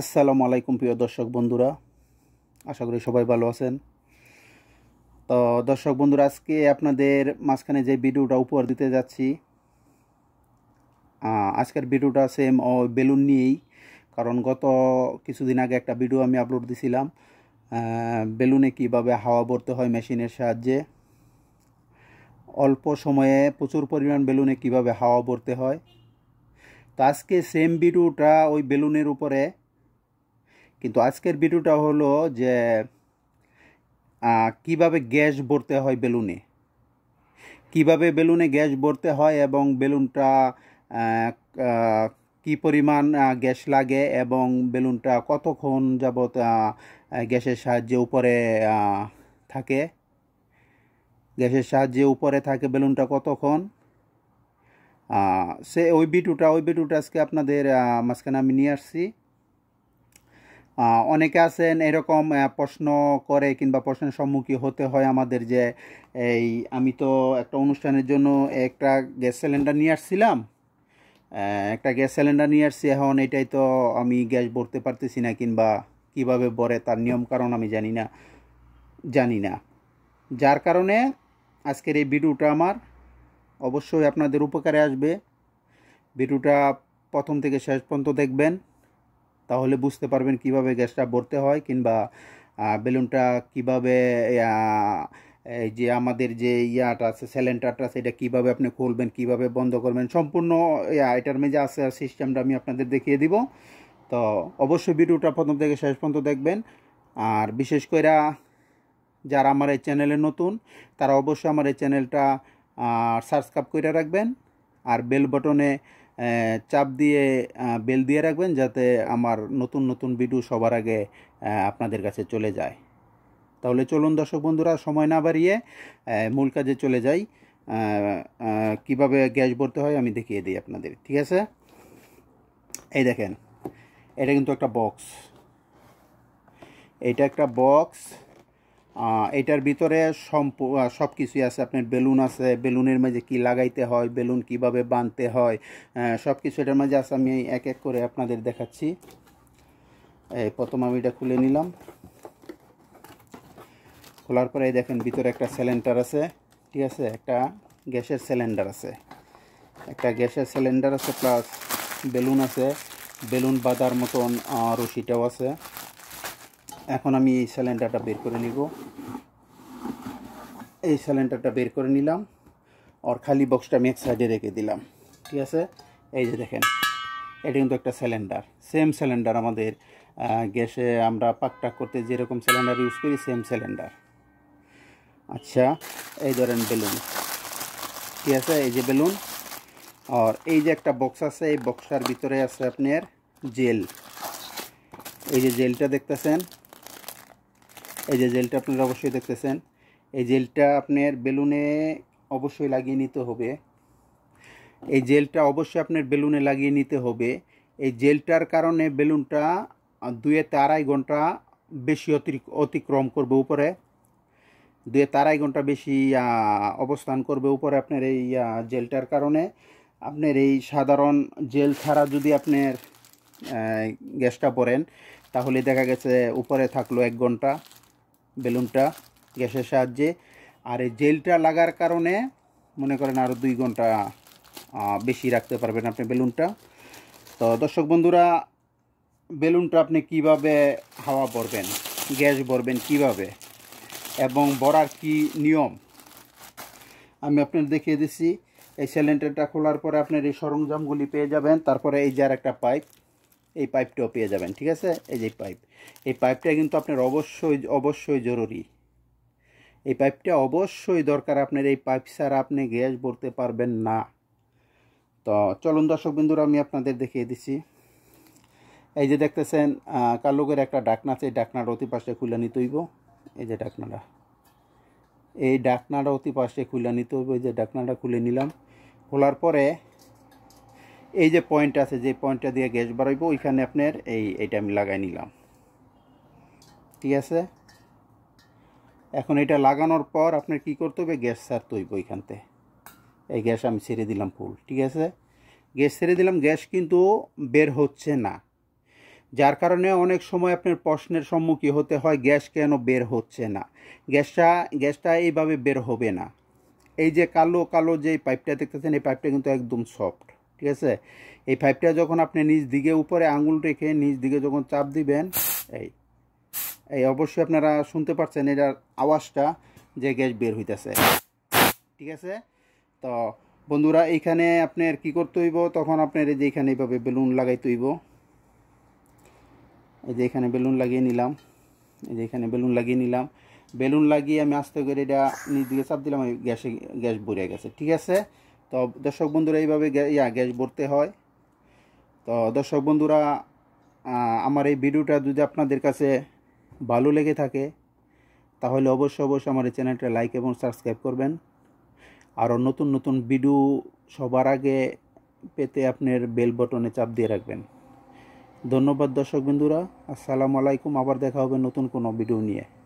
আসসালামু আলাইকুম প্রিয় দর্শক বন্ধুরা আশা করি সবাই ভালো আছেন তো দর্শক বন্ধুরা আজকে আপনাদের মাঝখানে যে ভিডিওটা উপহার দিতে যাচ্ছি আজকের ভিডিওটা সেম ও বেলুন নিয়েই কারণ গত কিছুদিন আগে একটা ভিডিও আমি আপলোড দিছিলাম বেলুনে কিভাবে হাওয়া ভরতে হয় মেশিনের সাহায্যে অল্প সময়ে প্রচুর পরিমাণ বেলুনে কিভাবে হাওয়া ভরতে হয় তো আজকে সেম ভিডিওটা ওই বেলুনের উপরে কিন্তু আজকের ভিডিওটা হলো যে কিভাবে গ্যাস ভরতে হয় বেলুনে কিভাবে বেলুনে গ্যাস ভরতে হয় এবং বেলুনটা কি পরিমাণ গ্যাস লাগে এবং বেলুনটা কতক্ষণ যাবৎ গ্যাসের সাহায্যে উপরে থাকে গ্যাসের সাহায্যে উপরে থাকে বেলুনটা কতক্ষণ সে ওই বিটুটা ওই বিটুটা আজকে আপনাদের মাঝখানে আমি নিয়ে আসছি অনেকে আছেন এরকম প্রশ্ন করে কিংবা প্রশ্নের সম্মুখীন হতে হয় আমাদের যে এই আমি তো একটা অনুষ্ঠানের জন্য একটা গ্যাস সিলিন্ডার নিয়ে আসছিলাম একটা গ্যাস সিলিন্ডার নিয়ে আসছি এখন এটাই তো আমি গ্যাস ভরতে পারতেছি না কিংবা কিভাবে ভরে তার নিয়ম কারণ আমি জানি না জানি না যার কারণে আজকের এই ভিডিওটা আমার অবশ্যই আপনাদের উপকারে আসবে ভিডিওটা প্রথম থেকে শেষ পর্যন্ত দেখবেন তাহলে বুঝতে পারবেন কিভাবে গ্যাসটা ভরতে হয় কিংবা বেলুনটা কিভাবে এই যে আমাদের যে ইয়াটা আছে সিলিন্ডারটা আছে এটা কীভাবে আপনি খুলবেন কিভাবে বন্ধ করবেন সম্পূর্ণ এটার মেজে আছে সিস্টেমটা আমি আপনাদের দেখিয়ে দিব তো অবশ্যই ভিডিওটা প্রথম থেকে শেষ পর্যন্ত দেখবেন আর বিশেষ করে যারা আমার এই চ্যানেলে নতুন তারা অবশ্যই আমার এই চ্যানেলটা সাবস্ক্রাইব করে রাখবেন আর বেল বটনে চাপ দিয়ে বেল দিয়ে রাখবেন যাতে আমার নতুন নতুন ভিডিও সবার আগে আপনাদের কাছে চলে যায় তাহলে চলুন দর্শক বন্ধুরা সময় না বাড়িয়ে মূল কাজে চলে যাই কিভাবে গ্যাস ভরতে হয় আমি দেখিয়ে দিই আপনাদের ঠিক আছে এই দেখেন এটা কিন্তু একটা বক্স এটা একটা বক্স এটার ভিতরে সম্প সব কিছুই আছে আপনার বেলুন আছে বেলুনের মাঝে কি লাগাইতে হয় বেলুন কিভাবে বাঁধতে হয় সব কিছু এটার মাঝে আছে আমি এক এক করে আপনাদের দেখাচ্ছি এই প্রথম আমি এটা খুলে নিলাম খোলার পরে দেখেন ভিতরে একটা সিলিন্ডার আছে ঠিক আছে একটা গ্যাসের সিলিন্ডার আছে একটা গ্যাসের সিলিন্ডার আছে প্লাস বেলুন আছে বেলুন বাঁধার মতন রশিটাও আছে এখন আমি এই সিলিন্ডারটা বের করে নিব এই সিলিন্ডারটা বের করে নিলাম আর খালি বক্সটা আমি সাইডে রেখে দিলাম ঠিক আছে এই যে দেখেন এটা কিন্তু একটা সিলিন্ডার সেম সিলিন্ডার আমাদের গ্যাসে আমরা পাকটাক করতে যেরকম সিলিন্ডার ইউজ করি সেম সিলিন্ডার আচ্ছা এই ধরেন বেলুন ঠিক আছে এই যে বেলুন আর এই যে একটা বক্স আছে এই বক্সটার ভিতরে আছে আপনার জেল এই যে জেলটা দেখতেছেন এই যে জেলটা আপনারা অবশ্যই দেখতেছেন এই জেলটা আপনার বেলুনে অবশ্যই লাগিয়ে নিতে হবে এই জেলটা অবশ্যই আপনার বেলুনে লাগিয়ে নিতে হবে এই জেলটার কারণে বেলুনটা দুয়েতে আড়াই ঘন্টা বেশি অতিক্রম করবে উপরে দুয়েতে আড়াই ঘন্টা বেশি অবস্থান করবে উপরে আপনার এই জেলটার কারণে আপনার এই সাধারণ জেল ছাড়া যদি আপনার গ্যাসটা পড়েন তাহলে দেখা গেছে উপরে থাকলো এক ঘন্টা বেলুনটা গ্যাসের সাহায্যে আর এই জেলটা লাগার কারণে মনে করেন আরও দুই ঘন্টা বেশি রাখতে পারবেন আপনি বেলুনটা তো দর্শক বন্ধুরা বেলুনটা আপনি কিভাবে হাওয়া ভরবেন গ্যাস ভরবেন কিভাবে এবং ভরার কি নিয়ম আমি আপনার দেখিয়ে দিচ্ছি এই সিলিন্ডারটা খোলার পরে আপনার এই সরঞ্জামগুলি পেয়ে যাবেন তারপরে এই যার একটা পাইপ এই পাইপটাও পেয়ে যাবেন ঠিক আছে এই যে পাইপ এই পাইপটা কিন্তু আপনার অবশ্যই অবশ্যই জরুরি এই পাইপটা অবশ্যই দরকার আপনার এই পাইপ ছাড়া আপনি গ্যাস ভরতে পারবেন না তো চলুন দর্শক বিন্দুরা আমি আপনাদের দেখিয়ে দিচ্ছি এই যে দেখতেছেন কালুকের একটা ডাকনা আছে এই ডাকনাটা অতি পাশে খুলে নিতে হইব এই যে ডাকনাটা এই ডাকনাটা অতি পাশে খুলে নিতে হইব এই যে ডাকনাটা খুলে নিলাম খোলার পরে এই যে পয়েন্ট আছে যে পয়েন্টটা দিয়ে গ্যাস বাড়াইব ওইখানে আপনার এই এটা আমি লাগাই নিলাম ঠিক আছে এখন এটা লাগানোর পর আপনার কি করতে হবে গ্যাস সার তৈব ওইখানতে এই গ্যাস আমি ছেড়ে দিলাম ফুল ঠিক আছে গ্যাস ছেড়ে দিলাম গ্যাস কিন্তু বের হচ্ছে না যার কারণে অনেক সময় আপনার প্রশ্নের সম্মুখীন হতে হয় গ্যাস কেন বের হচ্ছে না গ্যাসটা গ্যাসটা এইভাবে বের হবে না এই যে কালো কালো যে পাইপটা দেখতেছেন এই পাইপটা কিন্তু একদম সফট ঠিক আছে এই পাইপটা যখন আপনি নিজ দিকে উপরে আঙুল রেখে নিজ দিকে যখন চাপ দিবেন এই এই অবশ্যই আপনারা শুনতে পাচ্ছেন এটার আওয়াজটা যে গ্যাস বের হইতেছে ঠিক আছে তো বন্ধুরা এইখানে আপনার কি করতে হইব তখন আপনার এই যে এখানে এইভাবে বেলুন লাগাইতে হইব এই যে এখানে বেলুন লাগিয়ে নিলাম এই যে এখানে বেলুন লাগিয়ে নিলাম বেলুন লাগিয়ে আমি আস্তে করে এটা নিজ দিকে চাপ দিলাম গ্যাসে গ্যাস বড়ে গেছে ঠিক আছে তো দর্শক বন্ধুরা এইভাবে ইয়া গ্যাস ভরতে হয় তো দর্শক বন্ধুরা আমার এই ভিডিওটা যদি আপনাদের কাছে ভালো লেগে থাকে তাহলে অবশ্যই অবশ্যই আমার এই চ্যানেলটা লাইক এবং সাবস্ক্রাইব করবেন আরও নতুন নতুন ভিডিও সবার আগে পেতে আপনার বেল বটনে চাপ দিয়ে রাখবেন ধন্যবাদ দর্শক বন্ধুরা আসসালামু আলাইকুম আবার দেখা হবে নতুন কোনো ভিডিও নিয়ে